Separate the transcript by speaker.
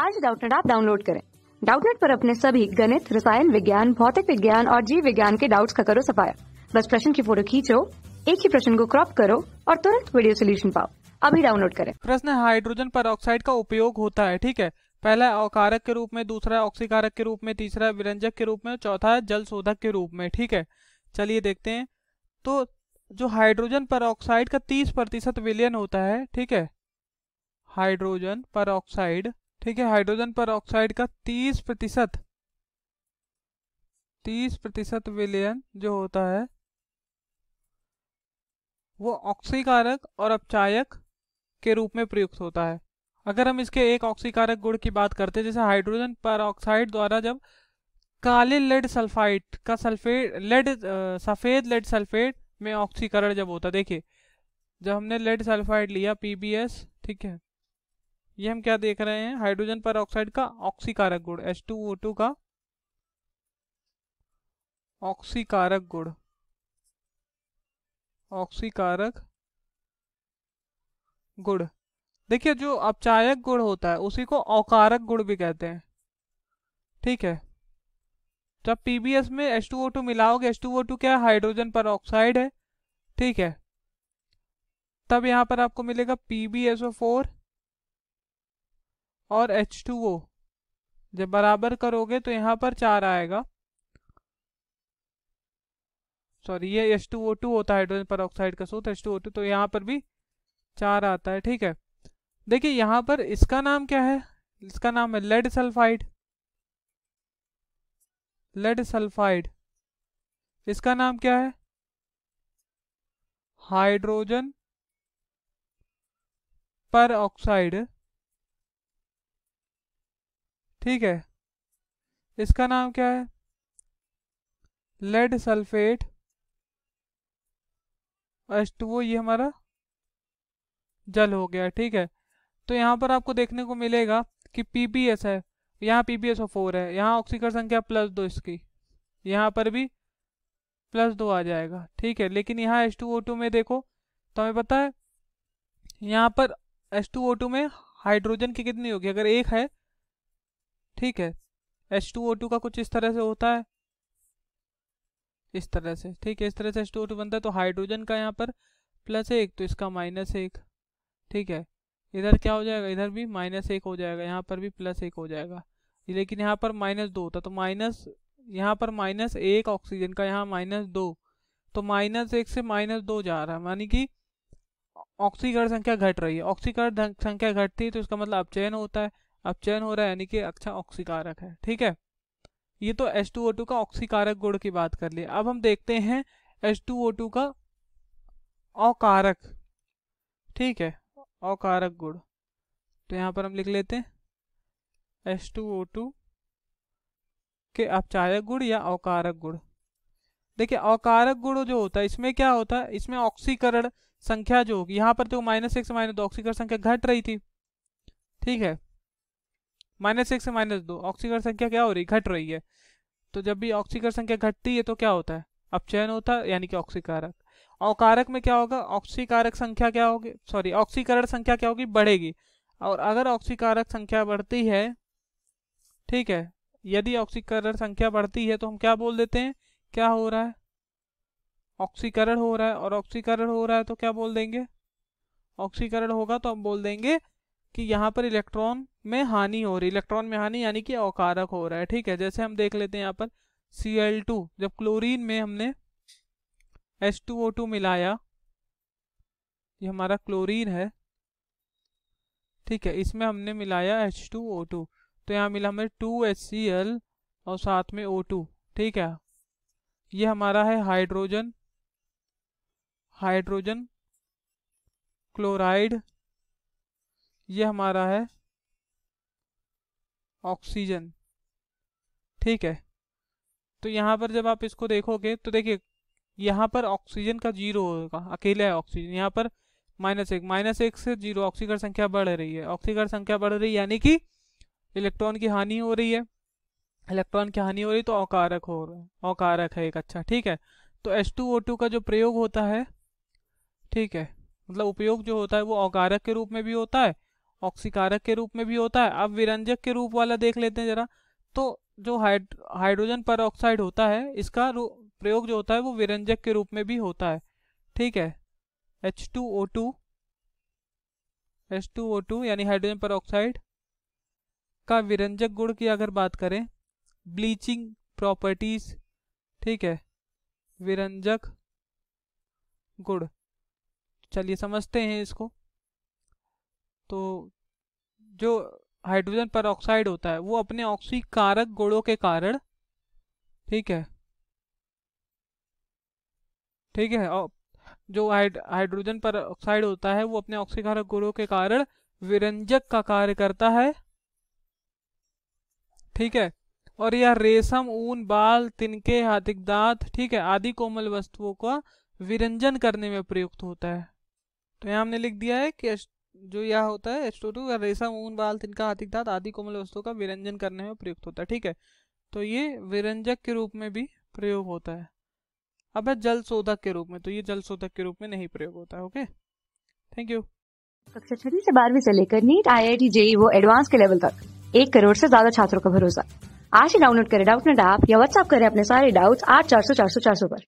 Speaker 1: आज डाउटनेट आप डाउनलोड करें डाउटनेट पर अपने सभी गणित रसायन विज्ञान भौतिक विज्ञान और जीव विज्ञान के डाउट्स का करो सफाया बस प्रश्न की फोटो खींचो एक ही प्रश्न को क्रॉप करो और तुरंत वीडियो सोल्यूशन पाओ अभी डाउनलोड करें प्रश्न हाइड्रोजन पर का उपयोग होता है ठीक है पहला अकारक के रूप में दूसरा ऑक्सीकारक के रूप में तीसरा विरंजक के रूप में चौथा जल शोधक के रूप में ठीक है चलिए देखते हैं तो जो हाइड्रोजन पर का 30 प्रतिशत विलयन होता है ठीक है हाइड्रोजन पर ठीक है हाइड्रोजन पर ऑक्साइड का तीस प्रतिशत तीस प्रतिशत विलयन जो होता है वो ऑक्सीकारक और अपचायक के रूप में प्रयुक्त होता है अगर हम इसके एक ऑक्सीकारक गुण की बात करते हैं जैसे हाइड्रोजन पर ऑक्साइड द्वारा जब काले लेड सल्फाइड का सल्फेट लेड सफ़ेद लेड सल्फेट में ऑक्सीकरण जब होता है देखिए जब हमने लेड सल्फाइड लिया पीबीएस ठीक है ये हम क्या देख रहे हैं हाइड्रोजन पर ऑक्साइड का ऑक्सीकारक गुण एच टू ओ टू का ऑक्सीकारक गुण ऑक्सीकारक गुण देखिए जो अपचायक गुण होता है उसी को औकारक गुण भी कहते हैं ठीक है जब पीबीएस में टू ओ टू मिलाओगे टू ओ टू क्या है हाइड्रोजन पर ऑक्साइड है ठीक है तब यहां पर आपको मिलेगा पीबीएसओ फोर और एच टू ओ जब बराबर करोगे तो यहाँ पर चार आएगा सॉरी ये एच टू ओ टू होता है हाइड्रोजन पर ऑक्साइड का सूत्र एच टू ओ टू तो यहाँ पर भी चार आता है ठीक है देखिए यहाँ पर इसका नाम क्या है इसका नाम है लेड सल्फाइड लेड सल्फाइड इसका नाम क्या है हाइड्रोजन पर ऑक्साइड ठीक है इसका नाम क्या है लेड सल्फेट एच टू ये हमारा जल हो गया ठीक है तो यहाँ पर आपको देखने को मिलेगा कि पी बी एस है यहाँ P B S O four है यहाँ ऑक्सीकरण संख्या प्लस दो इसकी यहाँ पर भी प्लस दो आ जाएगा ठीक है लेकिन यहाँ एच टू ओ टू में देखो तो हमें पता है यहाँ पर एच टू ओ टू में हाइड्रोजन की कितनी होगी अगर एक है ठीक है एच टू ओ टू का कुछ इस तरह से होता है इस तरह से ठीक है इस तरह से एच टू ओ टू बनता है तो हाइड्रोजन का यहाँ पर प्लस एक तो इसका माइनस एक ठीक है इधर क्या हो जाएगा इधर भी माइनस एक हो जाएगा यहाँ पर भी प्लस एक हो जाएगा लेकिन यहाँ पर माइनस दो होता तो माइनस यहाँ पर माइनस एक ऑक्सीजन का यहाँ माइनस दो तो माइनस एक से माइनस दो जा रहा है मानी कि ऑक्सीकरण संख्या घट रही है ऑक्सीकरण संख्या घटती है तो इसका मतलब अपचयन होता है अपचयन हो रहा है यानी कि अच्छा ऑक्सीकारक है ठीक है ये तो H2O2 का ऑक्सीकारक गुण की बात कर ली अब हम देखते हैं H2O2 का अकारक ठीक है अकारक गुण तो यहाँ पर हम लिख लेते हैं H2O2 के अपचायक गुण या अकारक गुण देखिए अकारक गुण जो होता है इसमें क्या होता है इसमें ऑक्सीकरण संख्या जो होगी यहाँ पर तो माइनस एक से माइनस ऑक्सीकरण संख्या घट रही थी ठीक है माइनस एक से माइनस दो ऑक्सीकरण संख्या क्या हो रही घट रही है तो जब भी ऑक्सीकरण संख्या घटती है तो क्या होता है अपचयन होता है यानी कि ऑक्सीकारक औकारक में क्या होगा ऑक्सीकारक संख्या क्या होगी सॉरी ऑक्सीकरण संख्या क्या होगी बढ़ेगी और अगर ऑक्सीकारक संख्या बढ़ती है ठीक है यदि ऑक्सीकरण संख्या बढ़ती है तो हम क्या बोल देते हैं क्या हो रहा है ऑक्सीकरण हो रहा है और ऑक्सीकरण हो रहा है तो क्या बोल देंगे ऑक्सीकरण होगा तो हम बोल देंगे कि यहाँ पर इलेक्ट्रॉन में हानि हो रही इलेक्ट्रॉन में हानि यानी कि औकारक हो रहा है ठीक है जैसे हम देख लेते हैं यहाँ पर Cl2 जब क्लोरीन में हमने H2O2 मिलाया ये हमारा क्लोरीन है ठीक है इसमें हमने मिलाया H2O2 तो यहाँ मिला हमें 2HCl और साथ में O2 ठीक है ये हमारा है हाइड्रोजन हाइड्रोजन क्लोराइड ये हमारा है ऑक्सीजन ठीक है तो यहाँ पर जब आप इसको देखोगे तो देखिए यहाँ पर ऑक्सीजन का जीरो होगा अकेला है ऑक्सीजन यहाँ पर माइनस एक माइनस एक से जीरो ऑक्सीकरण संख्या बढ़ रही है ऑक्सीकरण संख्या बढ़ रही है यानी कि इलेक्ट्रॉन की हानि हो रही है इलेक्ट्रॉन की हानि हो रही है तो औकारक हो रहा है औकारक है एक अच्छा ठीक है तो एस का जो प्रयोग होता है ठीक है मतलब उपयोग जो होता है वो औकारक के रूप में भी होता है ऑक्सीकारक के रूप में भी होता है अब विरंजक के रूप वाला देख लेते हैं जरा तो जो हाइड हाइड्रोजन पर होता है इसका प्रयोग जो होता है वो विरंजक के रूप में भी होता है ठीक है H two O two H two O two यानी हाइड्रोजन पर ऑक्साइड का विरंजक गुण की अगर बात करें ब्लीचिंग प्रॉपर्टीज ठीक है विरंजक गुड़ चलिए समझते हैं इसको तो जो हाइड्रोजन ऑक्साइड होता है वो अपने ऑक्सीकारक गुणों के कारण ठीक है ठीक है और जो हाइड हाइड्रोजन परऑक्साइड होता है वो अपने ऑक्सीकारक गुणों के कारण विरंजक का कार्य करता है ठीक है और यह रेशम ऊन बाल तिनके हाथिक दांत ठीक है आदि कोमल वस्तुओं का विरंजन करने में प्रयुक्त होता है तो यहाँ हमने लिख दिया है कि जो यह होता है एस्टो टू रेशा बाल तिनका हाथिक धात आदि कोमल वस्तुओं का विरंजन करने में प्रयुक्त होता है ठीक है तो ये विरंजक के रूप में भी प्रयोग होता है अब है जल शोधक के रूप में तो ये जल शोधक के रूप में नहीं प्रयोग होता है ओके थैंक यू कक्षा छठी से बारहवीं से लेकर NEET I I T JEE वो एडवांस के लेवल तक एक करोड़ से ज्यादा छात्रों का भरोसा आज ही डाउनलोड करें डाउट नेट ऐप या व्हाट्सअप करें अपने सारे डाउट्स आठ चार सौ चार सौ चार सौ पर